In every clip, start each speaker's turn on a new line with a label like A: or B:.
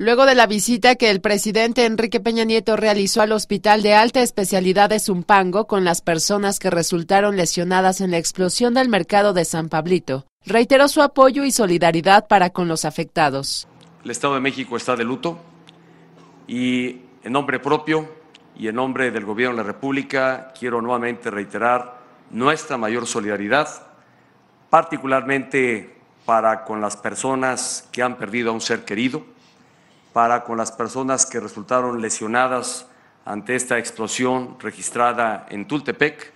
A: Luego de la visita que el presidente Enrique Peña Nieto realizó al Hospital de Alta Especialidad de Zumpango con las personas que resultaron lesionadas en la explosión del mercado de San Pablito, reiteró su apoyo y solidaridad para con los afectados.
B: El Estado de México está de luto y en nombre propio y en nombre del Gobierno de la República quiero nuevamente reiterar nuestra mayor solidaridad, particularmente para con las personas que han perdido a un ser querido para con las personas que resultaron lesionadas ante esta explosión registrada en Tultepec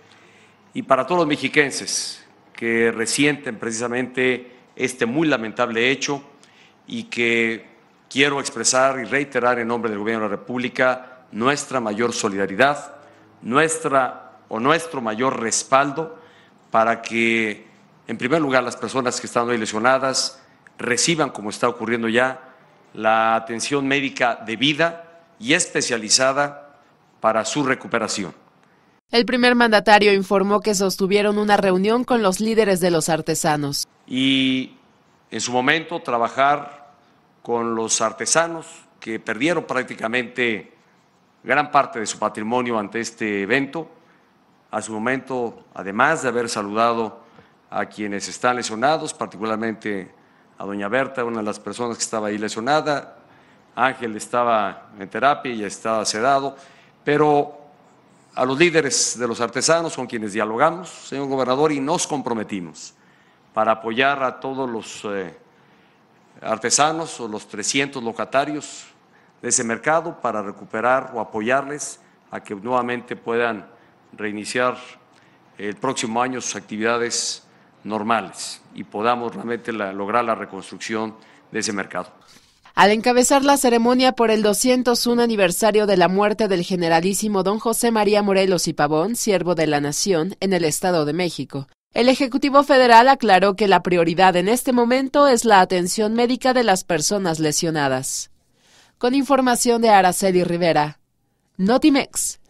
B: y para todos los mexiquenses que resienten precisamente este muy lamentable hecho y que quiero expresar y reiterar en nombre del Gobierno de la República nuestra mayor solidaridad, nuestra o nuestro mayor respaldo para que, en primer lugar, las personas que están hoy lesionadas reciban, como está ocurriendo ya, la atención médica debida y especializada para su recuperación.
A: El primer mandatario informó que sostuvieron una reunión con los líderes de los artesanos.
B: Y en su momento trabajar con los artesanos que perdieron prácticamente gran parte de su patrimonio ante este evento. A su momento, además de haber saludado a quienes están lesionados, particularmente a doña Berta, una de las personas que estaba ahí lesionada, Ángel estaba en terapia y estaba sedado, pero a los líderes de los artesanos con quienes dialogamos, señor gobernador, y nos comprometimos para apoyar a todos los eh, artesanos o los 300 locatarios de ese mercado para recuperar o apoyarles a que nuevamente puedan reiniciar el próximo año sus actividades normales y podamos realmente lograr la reconstrucción de ese mercado.
A: Al encabezar la ceremonia por el 201 aniversario de la muerte del generalísimo don José María Morelos y Pavón, siervo de la Nación, en el Estado de México, el Ejecutivo Federal aclaró que la prioridad en este momento es la atención médica de las personas lesionadas. Con información de Araceli Rivera, Notimex.